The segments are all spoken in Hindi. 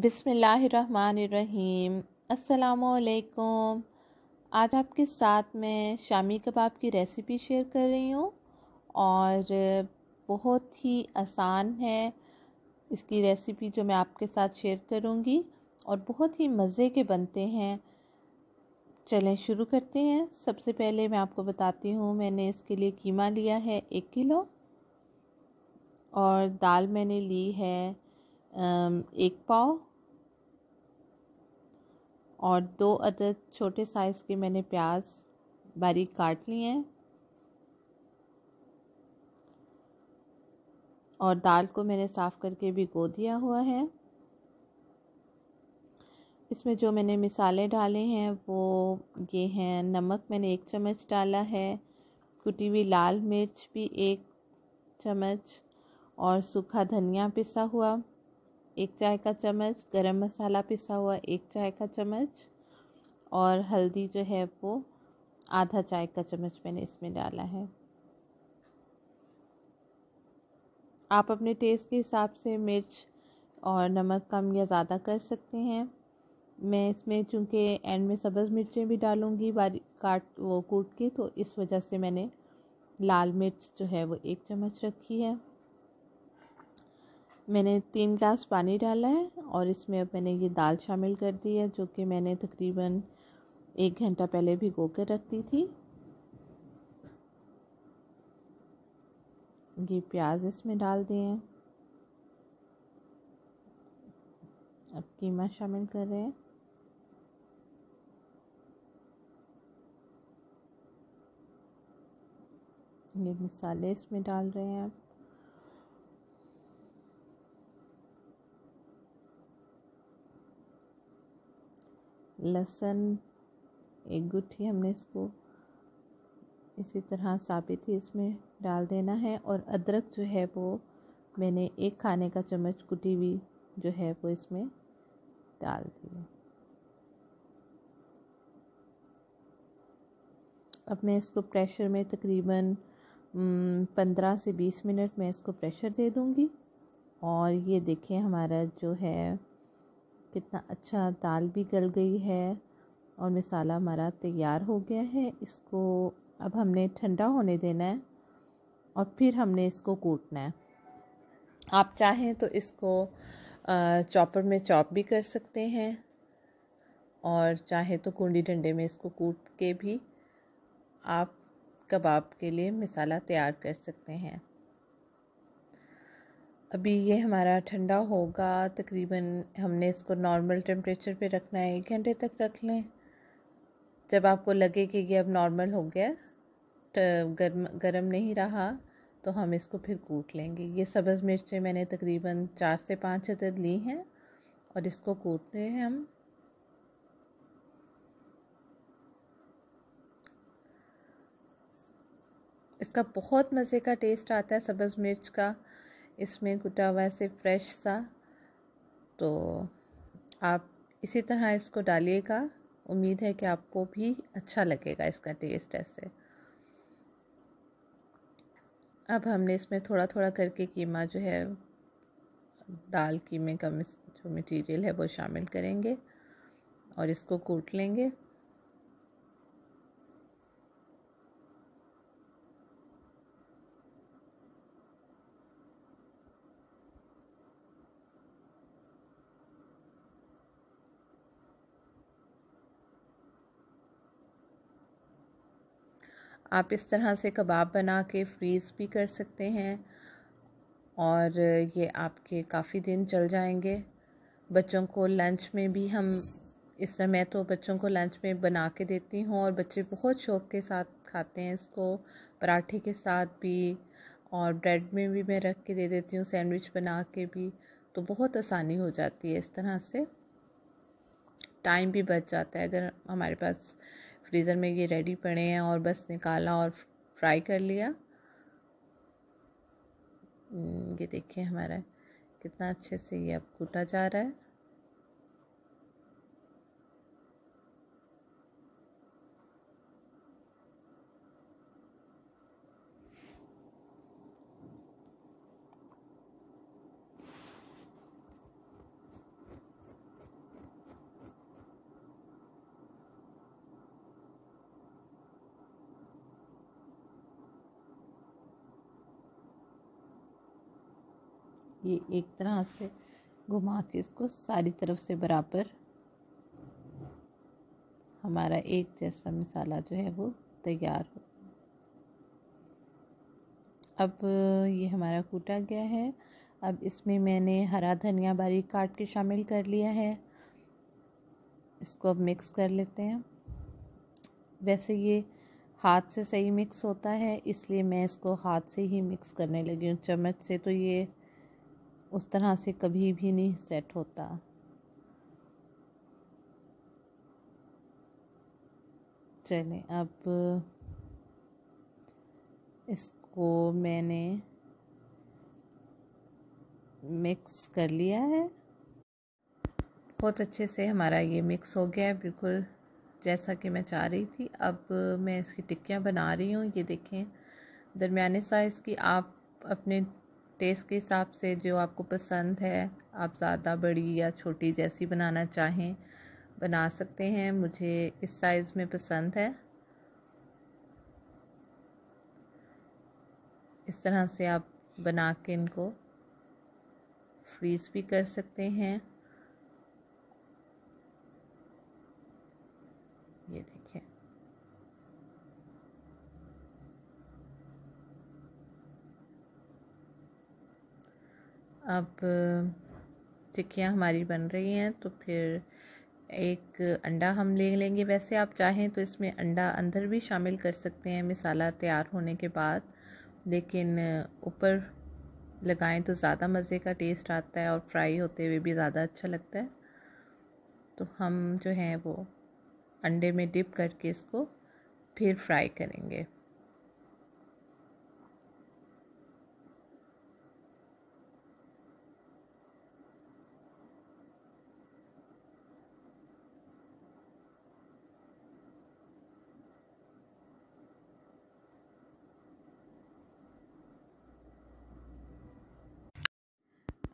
बिसमीम असलकुम आज आपके साथ मैं शामी कबाब की रेसिपी शेयर कर रही हूँ और बहुत ही आसान है इसकी रेसिपी जो मैं आपके साथ शेयर करूँगी और बहुत ही मज़े के बनते हैं चलें शुरू करते हैं सबसे पहले मैं आपको बताती हूँ मैंने इसके लिए कीमा लिया है एक किलो और दाल मैंने ली है एक पाव और दो अदर छोटे साइज़ के मैंने प्याज बारीक काट लिए हैं और दाल को मैंने साफ़ करके भिगो दिया हुआ है इसमें जो मैंने मिसाले डाले हैं वो ये हैं नमक मैंने एक चम्मच डाला है कुटी हुई लाल मिर्च भी एक चम्मच और सूखा धनिया पिसा हुआ एक चाय का चम्मच गरम मसाला पिसा हुआ एक चाय का चम्मच और हल्दी जो है वो आधा चाय का चम्मच मैंने इसमें डाला है आप अपने टेस्ट के हिसाब से मिर्च और नमक कम या ज़्यादा कर सकते हैं मैं इसमें चूँकि एंड में सब्ज़ मिर्चें भी डालूँगी बारी काट वो कूट के तो इस वजह से मैंने लाल मिर्च जो है वो एक चम्मच रखी है मैंने तीन ग्लास पानी डाला है और इसमें अब मैंने ये दाल शामिल कर दी है जो कि मैंने तकरीबन एक घंटा पहले भी गो कर रख दी थी ये प्याज इसमें डाल दिए हैं अब कीमा शामिल कर रहे हैं ये मसाले इसमें डाल रहे हैं आप लहसन एक गुट्ठी हमने इसको इसी तरह साबित ही इसमें डाल देना है और अदरक जो है वो मैंने एक खाने का चम्मच कुटी हुई जो है वो इसमें डाल दी अब मैं इसको प्रेशर में तकरीबन पंद्रह से बीस मिनट में इसको प्रेशर दे दूँगी और ये देखें हमारा जो है कितना अच्छा दाल भी गल गई है और मसाला हमारा तैयार हो गया है इसको अब हमने ठंडा होने देना है और फिर हमने इसको कूटना है आप चाहें तो इसको चॉपर में चॉप भी कर सकते हैं और चाहे तो कुंडी डंडे में इसको कूट के भी आप कबाब के लिए मसाला तैयार कर सकते हैं अभी ये हमारा ठंडा होगा तकरीबन हमने इसको नॉर्मल टेम्परेचर पे रखना है एक घंटे तक रख लें जब आपको लगे कि ये अब नॉर्मल हो गया गर्म गर्म नहीं रहा तो हम इसको फिर कूट लेंगे ये सब्ज़ मिर्चें मैंने तकरीबन चार से पाँच अदद ली हैं और इसको कूट रहे हैं हम इसका बहुत मज़े का टेस्ट आता है सब्ज़ मिर्च का इसमें कुटा हुआ ऐसे फ्रेश सा तो आप इसी तरह इसको डालिएगा उम्मीद है कि आपको भी अच्छा लगेगा इसका टेस्ट ऐसे अब हमने इसमें थोड़ा थोड़ा करके कीमा जो है दाल कीमे का जो मटेरियल है वो शामिल करेंगे और इसको कूट लेंगे आप इस तरह से कबाब बना के फ्रीज़ भी कर सकते हैं और ये आपके काफ़ी दिन चल जाएंगे बच्चों को लंच में भी हम इस तरह मैं तो बच्चों को लंच में बना के देती हूँ और बच्चे बहुत शौक़ के साथ खाते हैं इसको पराठे के साथ भी और ब्रेड में भी मैं रख के दे देती हूँ सैंडविच बना के भी तो बहुत आसानी हो जाती है इस तरह से टाइम भी बच जाता है अगर हमारे पास फ्रीज़र में ये रेडी पड़े हैं और बस निकाला और फ्राई कर लिया हम्म, ये देखिए हमारा कितना अच्छे से ये अब कूटा जा रहा है ये एक तरह से घुमा के इसको सारी तरफ से बराबर हमारा एक जैसा मसाला जो है वो तैयार हो अब ये हमारा कूटा गया है अब इसमें मैंने हरा धनिया बारीक काट के शामिल कर लिया है इसको अब मिक्स कर लेते हैं वैसे ये हाथ से सही मिक्स होता है इसलिए मैं इसको हाथ से ही मिक्स करने लगी हूँ चम्मच से तो ये उस तरह से कभी भी नहीं सेट होता चले अब इसको मैंने मिक्स कर लिया है बहुत अच्छे से हमारा ये मिक्स हो गया है बिल्कुल जैसा कि मैं चाह रही थी अब मैं इसकी टिक्कियाँ बना रही हूँ ये देखें दरमिया साइज़ की आप अपने टेस्ट के हिसाब से जो आपको पसंद है आप ज़्यादा बड़ी या छोटी जैसी बनाना चाहें बना सकते हैं मुझे इस साइज़ में पसंद है इस तरह से आप बना के इनको फ्रीज़ भी कर सकते हैं अब टिक्कियाँ हमारी बन रही हैं तो फिर एक अंडा हम ले लेंगे वैसे आप चाहें तो इसमें अंडा अंदर भी शामिल कर सकते हैं मिसाला तैयार होने के बाद लेकिन ऊपर लगाएं तो ज़्यादा मज़े का टेस्ट आता है और फ्राई होते हुए भी ज़्यादा अच्छा लगता है तो हम जो हैं वो अंडे में डिप करके इसको फिर फ्राई करेंगे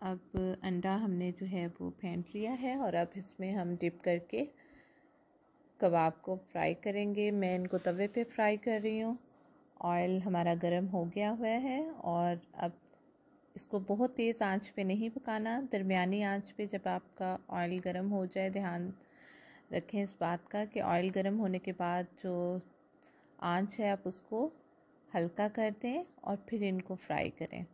अब अंडा हमने जो है वो फेंट लिया है और अब इसमें हम डिप करके कबाब को फ्राई करेंगे मैं इनको तवे पे फ्राई कर रही हूँ ऑयल हमारा गर्म हो गया हुआ है और अब इसको बहुत तेज़ आंच पे नहीं पकाना दरमियानी आंच पे जब आपका ऑयल गर्म हो जाए ध्यान रखें इस बात का कि ऑयल गर्म होने के बाद जो आंच है आप उसको हल्का कर दें और फिर इनको फ्राई करें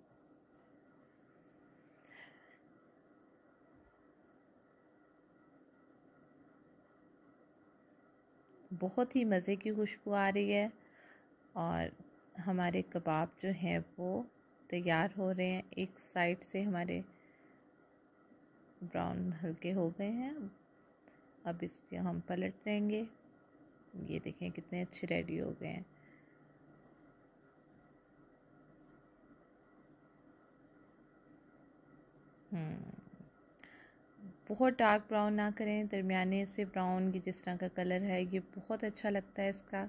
बहुत ही मज़े की खुशबू आ रही है और हमारे कबाब जो हैं वो तैयार हो रहे हैं एक साइड से हमारे ब्राउन हल्के हो गए हैं अब इसके हम पलट देंगे ये देखें कितने अच्छे रेडी हो गए हैं हम्म बहुत डार्क ब्राउन ना करें दरमियाने से ब्राउन की जिस तरह का कलर है ये बहुत अच्छा लगता है इसका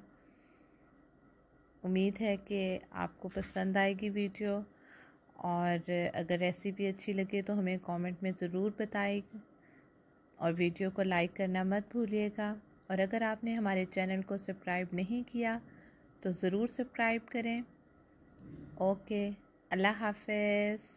उम्मीद है कि आपको पसंद आएगी वीडियो और अगर रेसिपी अच्छी लगे तो हमें कमेंट में ज़रूर बताएगी और वीडियो को लाइक करना मत भूलिएगा और अगर आपने हमारे चैनल को सब्सक्राइब नहीं किया तो ज़रूर सब्सक्राइब करें ओके अल्लाह हाफिज़